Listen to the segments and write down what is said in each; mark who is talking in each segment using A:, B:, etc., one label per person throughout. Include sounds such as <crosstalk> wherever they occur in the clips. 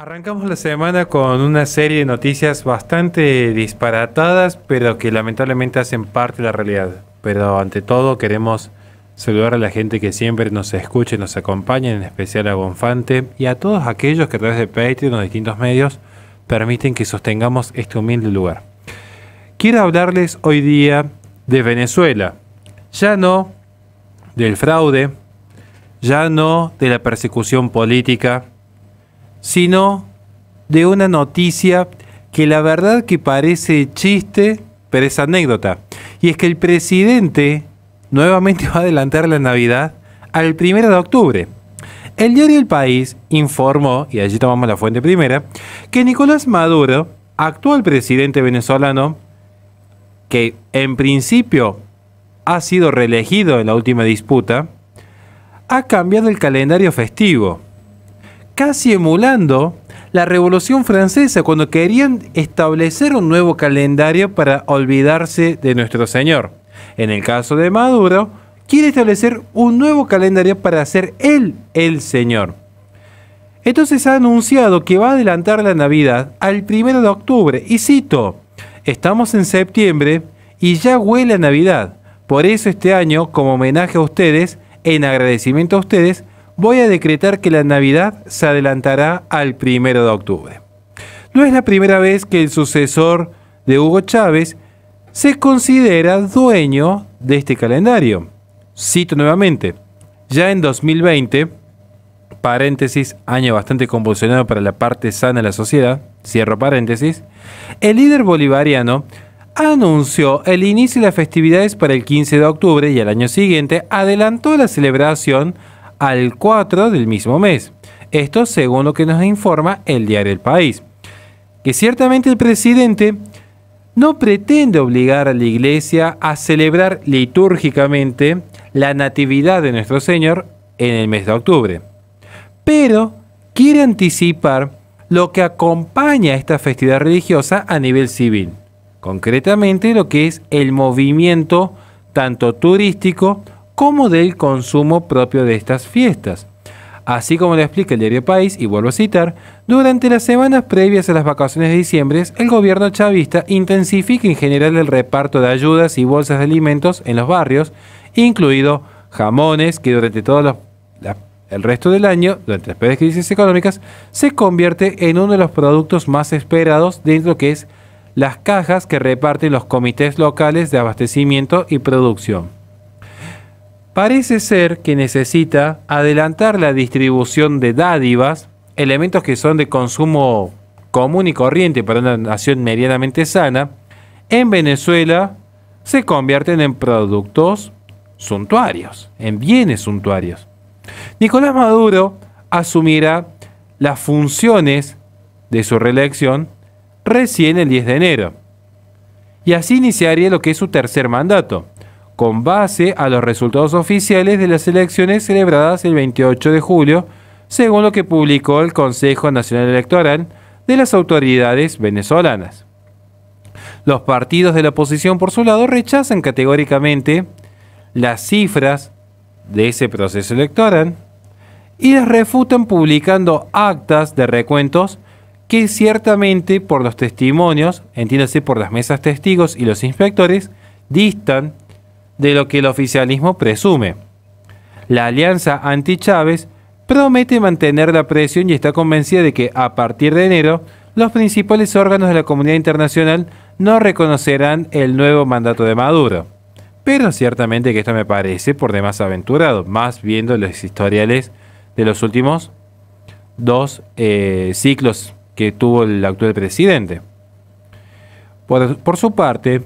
A: Arrancamos la semana con una serie de noticias bastante disparatadas, pero que lamentablemente hacen parte de la realidad. Pero ante todo queremos saludar a la gente que siempre nos escucha y nos acompaña, en especial a Bonfante y a todos aquellos que a través de Patreon o distintos medios permiten que sostengamos este humilde lugar. Quiero hablarles hoy día de Venezuela, ya no del fraude, ya no de la persecución política, sino de una noticia que la verdad que parece chiste, pero es anécdota. Y es que el presidente nuevamente <laughs> va a adelantar la Navidad al 1 de octubre. El diario El País informó, y allí tomamos la fuente primera, que Nicolás Maduro, actual presidente venezolano, que en principio ha sido reelegido en la última disputa, ha cambiado el calendario festivo casi emulando la Revolución Francesa cuando querían establecer un nuevo calendario para olvidarse de nuestro Señor. En el caso de Maduro, quiere establecer un nuevo calendario para ser él el Señor. Entonces ha anunciado que va a adelantar la Navidad al primero de octubre y cito, estamos en septiembre y ya huele a Navidad. Por eso este año, como homenaje a ustedes, en agradecimiento a ustedes, voy a decretar que la Navidad se adelantará al primero de octubre. No es la primera vez que el sucesor de Hugo Chávez se considera dueño de este calendario. Cito nuevamente, ya en 2020, paréntesis, año bastante convulsionado para la parte sana de la sociedad, cierro paréntesis, el líder bolivariano anunció el inicio de las festividades para el 15 de octubre y al año siguiente adelantó la celebración al 4 del mismo mes. Esto según lo que nos informa el diario El País. Que ciertamente el presidente no pretende obligar a la iglesia a celebrar litúrgicamente la Natividad de nuestro Señor en el mes de octubre, pero quiere anticipar lo que acompaña a esta festividad religiosa a nivel civil, concretamente lo que es el movimiento tanto turístico como del consumo propio de estas fiestas. Así como lo explica el diario País, y vuelvo a citar, durante las semanas previas a las vacaciones de diciembre, el gobierno chavista intensifica en general el reparto de ayudas y bolsas de alimentos en los barrios, incluido jamones que durante todo el resto del año, durante las peores crisis económicas, se convierte en uno de los productos más esperados dentro que es las cajas que reparten los comités locales de abastecimiento y producción. Parece ser que necesita adelantar la distribución de dádivas, elementos que son de consumo común y corriente para una nación medianamente sana, en Venezuela se convierten en productos suntuarios, en bienes suntuarios. Nicolás Maduro asumirá las funciones de su reelección recién el 10 de enero. Y así iniciaría lo que es su tercer mandato con base a los resultados oficiales de las elecciones celebradas el 28 de julio, según lo que publicó el Consejo Nacional Electoral de las autoridades venezolanas. Los partidos de la oposición, por su lado, rechazan categóricamente las cifras de ese proceso electoral y las refutan publicando actas de recuentos que ciertamente por los testimonios, entiéndase por las mesas testigos y los inspectores, distan de lo que el oficialismo presume. La alianza anti-Chávez promete mantener la presión y está convencida de que a partir de enero los principales órganos de la comunidad internacional no reconocerán el nuevo mandato de Maduro. Pero ciertamente que esto me parece por demás aventurado, más viendo los historiales de los últimos dos eh, ciclos que tuvo el actual presidente. por su parte,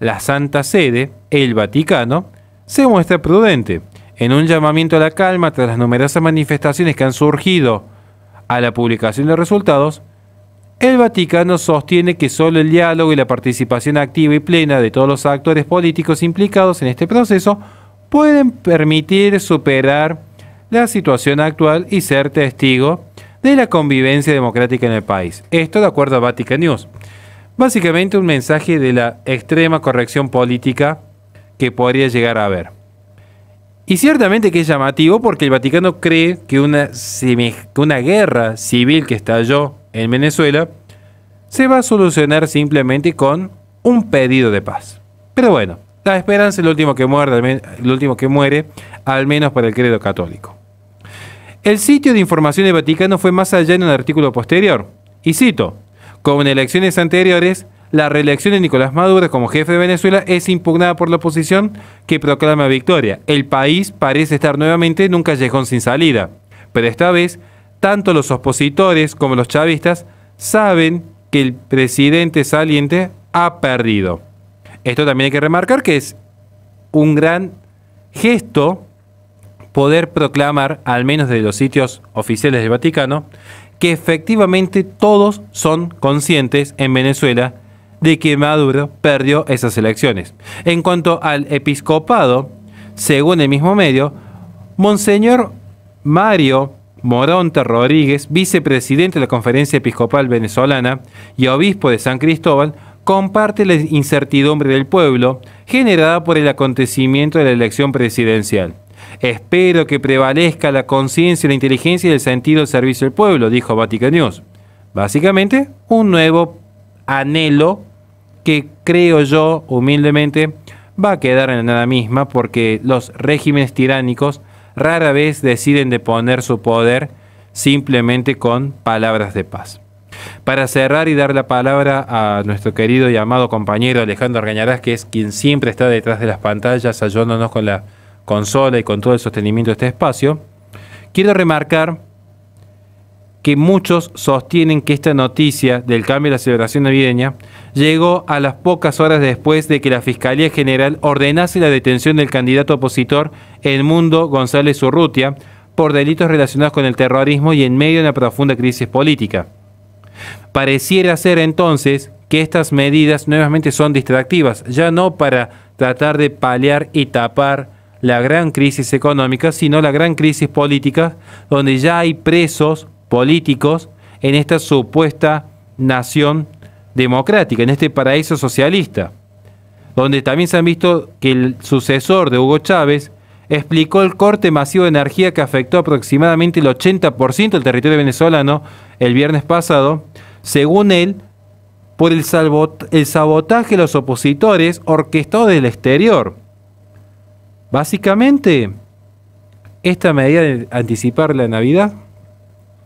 A: la Santa Sede, el Vaticano, se muestra prudente en un llamamiento a la calma tras las numerosas manifestaciones que han surgido a la publicación de resultados, el Vaticano sostiene que solo el diálogo y la participación activa y plena de todos los actores políticos implicados en este proceso pueden permitir superar la situación actual y ser testigo de la convivencia democrática en el país. Esto de acuerdo a Vatican News. Básicamente un mensaje de la extrema corrección política que podría llegar a haber. Y ciertamente que es llamativo porque el Vaticano cree que una, guerra civil que estalló en Venezuela se va a solucionar simplemente con un pedido de paz. Pero bueno, la esperanza es lo último que el último que muere al menos para el credo católico. El sitio de información del Vaticano fue más allá en un artículo posterior, y cito, como en elecciones anteriores, la reelección de Nicolás Maduro como jefe de Venezuela es impugnada por la oposición que proclama victoria. El país parece estar nuevamente en un callejón sin salida. Pero esta vez, tanto los opositores como los chavistas saben que el presidente saliente ha perdido. Esto también hay que remarcar que es un gran gesto poder proclamar, al menos desde los sitios oficiales del Vaticano, que efectivamente todos son conscientes en Venezuela de que Maduro perdió esas elecciones. En cuanto al episcopado, según el mismo medio, Monseñor Mario Moronta Rodríguez, vicepresidente de la Conferencia Episcopal Venezolana y obispo de San Cristóbal, comparte la incertidumbre del pueblo generada por el acontecimiento de la elección presidencial. Espero que prevalezca la conciencia, la inteligencia y el sentido del servicio al pueblo, dijo Vatican News. Básicamente, un nuevo anhelo que creo yo humildemente va a quedar en la misma porque los regímenes tiránicos rara vez deciden deponer su poder simplemente con palabras de paz. Para cerrar y dar la palabra a nuestro querido y amado compañero Alejandro Argañarás, que es quien siempre está detrás de las pantallas ayudándonos con la consola y con todo el sostenimiento de este espacio, quiero remarcar que muchos sostienen que esta noticia del cambio de la celebración navideña llegó a las pocas horas después de que la Fiscalía General ordenase la detención del candidato opositor Mundo González Urrutia por delitos relacionados con el terrorismo y en medio de una profunda crisis política. Pareciera ser entonces que estas medidas nuevamente son distractivas, ya no para tratar de paliar y tapar la gran crisis económica, sino la gran crisis política, donde ya hay presos políticos en esta supuesta nación democrática, en este paraíso socialista, donde también se han visto que el sucesor de Hugo Chávez explicó el corte masivo de energía que afectó aproximadamente el 80% del territorio venezolano el viernes pasado, según él, por el, sabotaje de los opositores orquestado del exterior. Básicamente, esta medida de anticipar la Navidad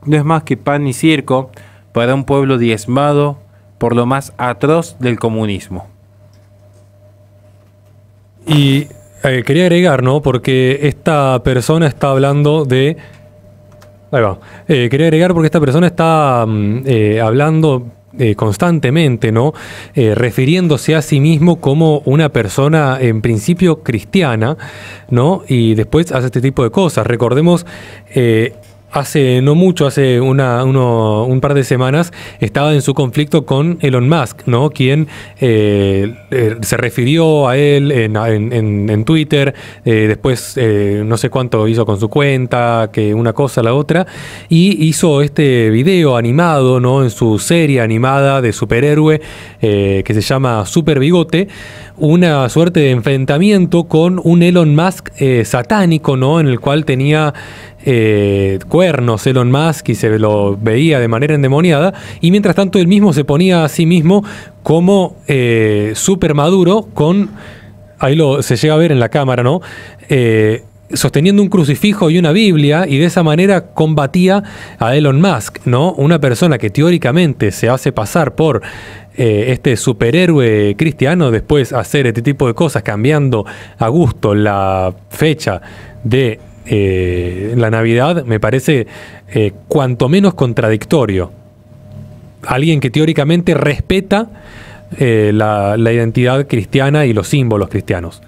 A: no es más que pan y circo para un pueblo diezmado por lo más atroz del comunismo. Y eh, quería agregar, ¿no? Porque esta
B: persona está hablando de... Ahí va. Eh, quería agregar porque esta persona está mm, eh, hablando eh, constantemente, ¿no? Eh, refiriéndose a sí mismo como una persona en principio cristiana, ¿no? Y después hace este tipo de cosas. Recordemos eh, hace no mucho, hace una, un par de semanas, estaba en su conflicto con Elon Musk, ¿no? Quien eh, eh, se refirió a él en, Twitter, eh, después no sé cuánto hizo con su cuenta, que una cosa, la otra, y hizo este video animado, ¿no? En su serie animada de superhéroe que se llama Super Bigote, una suerte de enfrentamiento con un Elon Musk eh, satánico, ¿no? En el cual tenía eh, cuernos Elon Musk y se lo veía de manera endemoniada. Y mientras tanto, él mismo se ponía a sí mismo como eh, maduro con. Ahí lo, se llega a ver en la cámara, ¿no? Eh, sosteniendo un crucifijo y una Biblia y de esa manera combatía a Elon Musk, ¿no? Una persona que teóricamente se hace pasar por eh, este superhéroe cristiano, después hacer este tipo de cosas cambiando a gusto la fecha de eh, la Navidad, me parece eh, cuanto menos contradictorio. Alguien que teóricamente respeta la, identidad cristiana y los símbolos cristianos.